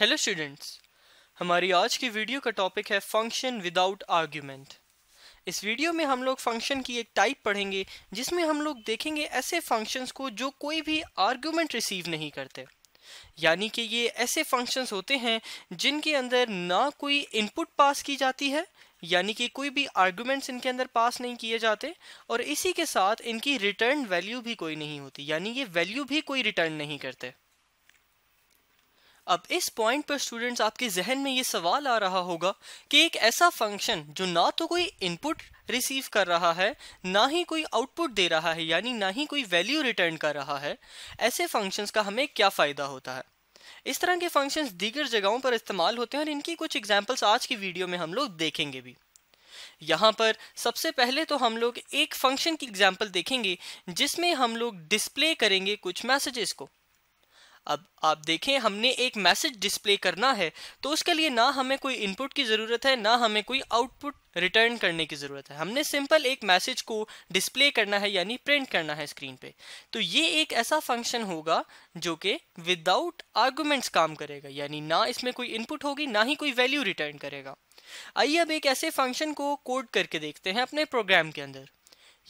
hello students हमारी आज की वीडियो का टॉपिक है फंक्शन विदाउट आर्ग्यूमेंट इस वीडियो में हम लोग फंक्शन की एक टाइप पढ़ेंगे जिसमें हम लोग देखेंगे ऐसे फंक्शंस को जो कोई भी आर्ग्यूमेंट रिसीव नहीं करते यानी कि ये ऐसे फंक्शंस होते हैं जिनके अंदर ना कोई इनपुट पास की जाती है यानी कि कोई भी आर्ग्यूमेंट्स इनके अंदर पास नहीं किए जाते और इसी के साथ इनकी रिटर्न वैल्यू भी कोई नहीं होती यानी ये वैल्यू भी कोई रिटर्न नहीं करते अब इस पॉइंट पर स्टूडेंट्स आपके जहन में ये सवाल आ रहा होगा कि एक ऐसा फंक्शन जो ना तो कोई इनपुट रिसीव कर रहा है ना ही कोई आउटपुट दे रहा है यानी ना ही कोई वैल्यू रिटर्न कर रहा है ऐसे फंक्शंस का हमें क्या फ़ायदा होता है इस तरह के फंक्शंस दीगर जगहों पर इस्तेमाल होते हैं और इनकी कुछ एग्जाम्पल्स आज की वीडियो में हम लोग देखेंगे भी यहाँ पर सबसे पहले तो हम लोग एक फंक्शन की एग्जाम्पल देखेंगे जिसमें हम लोग डिस्प्ले करेंगे कुछ मैसेजेस को अब आप देखें हमने एक मैसेज डिस्प्ले करना है तो उसके लिए ना हमें कोई इनपुट की ज़रूरत है ना हमें कोई आउटपुट रिटर्न करने की ज़रूरत है हमने सिंपल एक मैसेज को डिस्प्ले करना है यानी प्रिंट करना है स्क्रीन पे तो ये एक ऐसा फंक्शन होगा जो कि विदाउट आर्गूमेंट्स काम करेगा यानी ना इसमें कोई इनपुट होगी ना ही कोई वैल्यू रिटर्न करेगा आइए अब एक ऐसे फंक्शन को कोड करके देखते हैं अपने प्रोग्राम के अंदर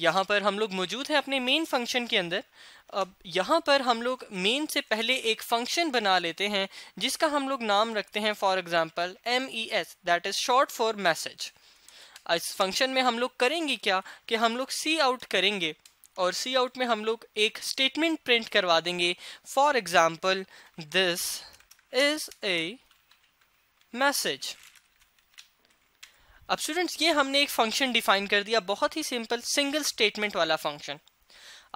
यहाँ पर हम लोग मौजूद हैं अपने मेन फंक्शन के अंदर अब यहाँ पर हम लोग मेन से पहले एक फंक्शन बना लेते हैं जिसका हम लोग नाम रखते हैं for example M E S that is short for message इस फंक्शन में हम लोग करेंगे क्या कि हम लोग सी आउट करेंगे और सी आउट में हम लोग एक स्टेटमेंट प्रिंट करवा देंगे for example this is a message अब स्टूडेंट्स ये हमने एक फंक्शन डिफाइन कर दिया बहुत ही सिंपल सिंगल स्टेटमेंट वाला फंक्शन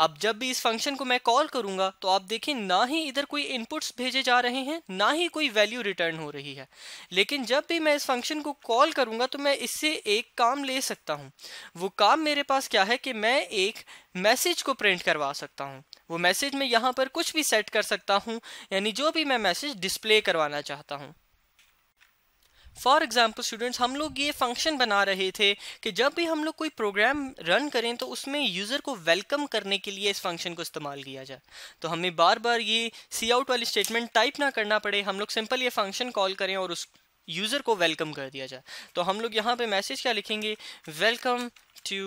अब जब भी इस फंक्शन को मैं कॉल करूंगा तो आप देखें ना ही इधर कोई इनपुट्स भेजे जा रहे हैं ना ही कोई वैल्यू रिटर्न हो रही है लेकिन जब भी मैं इस फंक्शन को कॉल करूंगा तो मैं इससे एक काम ले सकता हूं वो काम मेरे पास क्या है कि मैं एक मैसेज को प्रिंट करवा सकता हूं वो मैसेज में यहाँ पर कुछ भी सेट कर सकता हूँ यानी जो भी मैं मैसेज डिस्प्ले करवाना चाहता हूँ फॉर एग्जाम्पल स्टूडेंट्स हम लोग ये फंक्शन बना रहे थे कि जब भी हम लोग कोई प्रोग्राम रन करें तो उसमें यूज़र को वेलकम करने के लिए इस फंक्शन को इस्तेमाल किया जाए तो हमें बार बार ये सी आउट वाली स्टेटमेंट टाइप ना करना पड़े हम लोग सिंपल ये फंक्शन कॉल करें और उस यूज़र को वेलकम कर दिया जाए तो हम लोग यहाँ पे मैसेज क्या लिखेंगे वेलकम टू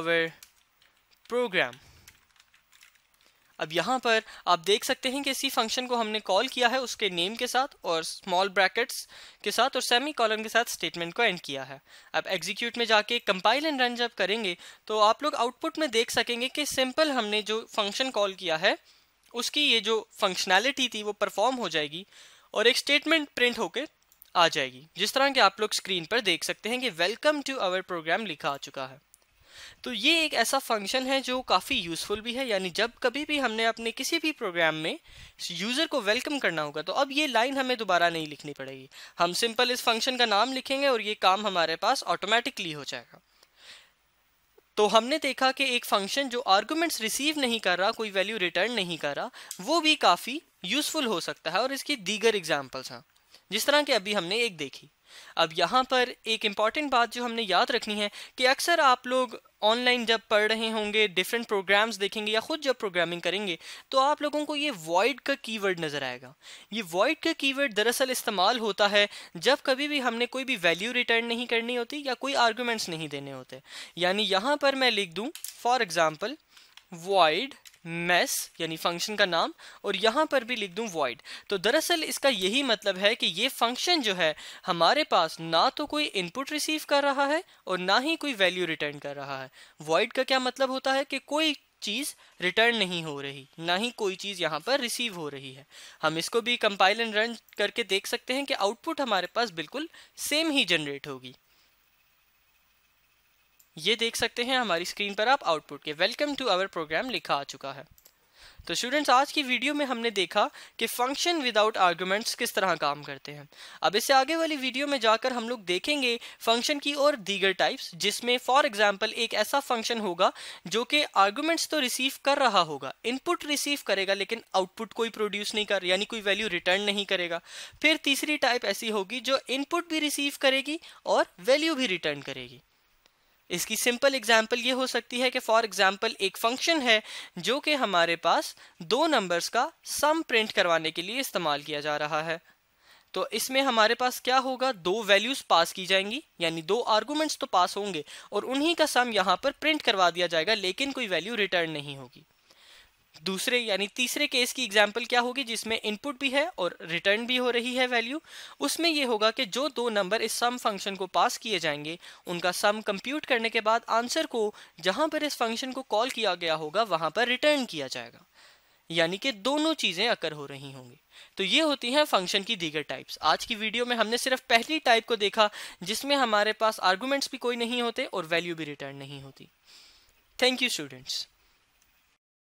आवर प्रोग्राम अब यहाँ पर आप देख सकते हैं कि इसी फंक्शन को हमने कॉल किया है उसके नेम के साथ और स्मॉल ब्रैकेट्स के साथ और सेमी कॉलन के साथ स्टेटमेंट को एंड किया है अब एग्जीक्यूट में जाके कंपाइल एंड रन जब करेंगे तो आप लोग आउटपुट में देख सकेंगे कि सिंपल हमने जो फंक्शन कॉल किया है उसकी ये जो फंक्शनैलिटी थी वो परफॉर्म हो जाएगी और एक स्टेटमेंट प्रिंट होकर आ जाएगी जिस तरह के आप लोग स्क्रीन पर देख सकते हैं कि वेलकम टू आवर प्रोग्राम लिखा आ चुका है तो ये एक ऐसा फंक्शन है जो काफ़ी यूज़फुल भी है यानी जब कभी भी हमने अपने किसी भी प्रोग्राम में यूज़र को वेलकम करना होगा तो अब ये लाइन हमें दोबारा नहीं लिखनी पड़ेगी हम सिंपल इस फंक्शन का नाम लिखेंगे और ये काम हमारे पास ऑटोमेटिकली हो जाएगा तो हमने देखा कि एक फंक्शन जो आर्गुमेंट्स रिसीव नहीं कर रहा कोई वैल्यू रिटर्न नहीं कर रहा वो भी काफ़ी यूज़फुल हो सकता है और इसकी दीगर एग्जाम्पल्स हैं जिस तरह के अभी हमने एक देखी अब यहाँ पर एक इम्पॉर्टेंट बात जो हमने याद रखनी है कि अक्सर आप लोग ऑनलाइन जब पढ़ रहे होंगे डिफरेंट प्रोग्राम्स देखेंगे या खुद जब प्रोग्रामिंग करेंगे तो आप लोगों को ये वॉइड का कीवर्ड नज़र आएगा ये वॉइड का कीवर्ड दरअसल इस्तेमाल होता है जब कभी भी हमने कोई भी वैल्यू रिटर्न नहीं करनी होती या कोई आर्गूमेंट्स नहीं देने होते यानी यहाँ पर मैं लिख दूँ फॉर एग्ज़ाम्पल void mess यानी फंक्शन का नाम और यहाँ पर भी लिख दूँ void तो दरअसल इसका यही मतलब है कि ये फंक्शन जो है हमारे पास ना तो कोई इनपुट रिसीव कर रहा है और ना ही कोई वैल्यू रिटर्न कर रहा है void का क्या मतलब होता है कि कोई चीज़ रिटर्न नहीं हो रही ना ही कोई चीज़ यहाँ पर रिसीव हो रही है हम इसको भी कंपाइल एंड रन करके देख सकते हैं कि आउटपुट हमारे पास बिल्कुल सेम ही जनरेट होगी ये देख सकते हैं हमारी स्क्रीन पर आप आउटपुट के वेलकम टू आवर प्रोग्राम लिखा आ चुका है तो स्टूडेंट्स आज की वीडियो में हमने देखा कि फंक्शन विदाउट आर्गुमेंट्स किस तरह काम करते हैं अब इससे आगे वाली वीडियो में जाकर हम लोग देखेंगे फंक्शन की और दीगर टाइप्स जिसमें फॉर एग्जांपल एक ऐसा फंक्शन होगा जो कि आर्गुमेंट्स तो रिसीव कर रहा होगा इनपुट रिसीव करेगा लेकिन आउटपुट कोई प्रोड्यूस नहीं कर यानी कोई वैल्यू रिटर्न नहीं करेगा फिर तीसरी टाइप ऐसी होगी जो इनपुट भी रिसीव करेगी और वैल्यू भी रिटर्न करेगी इसकी सिंपल एग्जाम्पल ये हो सकती है कि फॉर एग्जाम्पल एक फंक्शन है जो कि हमारे पास दो नंबर्स का सम प्रिंट करवाने के लिए इस्तेमाल किया जा रहा है तो इसमें हमारे पास क्या होगा दो वैल्यूज पास की जाएंगी यानी दो आर्गूमेंट्स तो पास होंगे और उन्हीं का सम यहाँ पर प्रिंट करवा दिया जाएगा लेकिन कोई वैल्यू रिटर्न नहीं होगी दूसरे यानी तीसरे केस की एग्जाम्पल क्या होगी जिसमें इनपुट भी है और रिटर्न भी हो रही है वैल्यू उसमें ये होगा कि जो दो नंबर इस सम फंक्शन को पास किए जाएंगे उनका सम कंप्यूट करने के बाद आंसर को जहां पर इस फंक्शन को कॉल किया गया होगा वहां पर रिटर्न किया जाएगा यानी कि दोनों चीज़ें अकर हो रही होंगी तो ये होती हैं फंक्शन की दीगर टाइप्स आज की वीडियो में हमने सिर्फ पहली टाइप को देखा जिसमें हमारे पास आर्गूमेंट्स भी कोई नहीं होते और वैल्यू भी रिटर्न नहीं होती थैंक यू स्टूडेंट्स